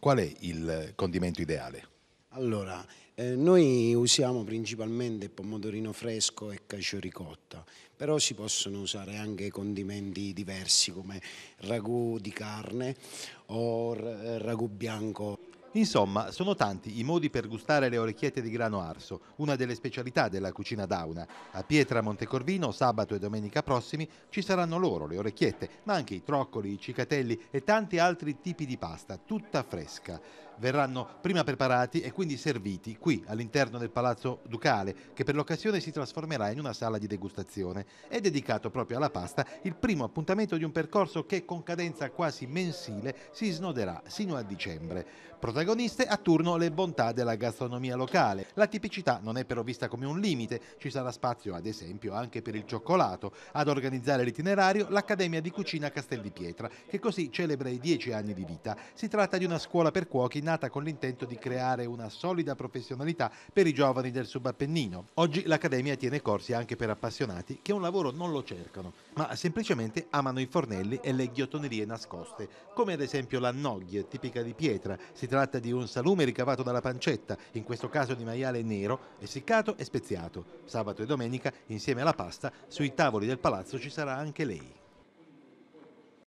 Qual è il condimento ideale? Allora, eh, noi usiamo principalmente pomodorino fresco e cacio ricotta, però si possono usare anche condimenti diversi come ragù di carne o eh, ragù bianco Insomma, sono tanti i modi per gustare le orecchiette di grano arso, una delle specialità della cucina dauna. A Pietra Montecorvino sabato e domenica prossimi ci saranno loro le orecchiette, ma anche i troccoli, i cicatelli e tanti altri tipi di pasta, tutta fresca. Verranno prima preparati e quindi serviti qui all'interno del Palazzo Ducale, che per l'occasione si trasformerà in una sala di degustazione. È dedicato proprio alla pasta il primo appuntamento di un percorso che con cadenza quasi mensile si snoderà sino a dicembre. Protag protagoniste a turno le bontà della gastronomia locale. La tipicità non è però vista come un limite, ci sarà spazio ad esempio anche per il cioccolato. Ad organizzare l'itinerario l'Accademia di Cucina Castel di Pietra, che così celebra i dieci anni di vita. Si tratta di una scuola per cuochi nata con l'intento di creare una solida professionalità per i giovani del subappennino. Oggi l'Accademia tiene corsi anche per appassionati che un lavoro non lo cercano, ma semplicemente amano i fornelli e le ghiottonerie nascoste, come ad esempio la noglie, tipica di Pietra. Si tratta tratta di un salume ricavato dalla pancetta, in questo caso di maiale nero, essiccato e speziato. Sabato e domenica, insieme alla pasta, sui tavoli del palazzo ci sarà anche lei.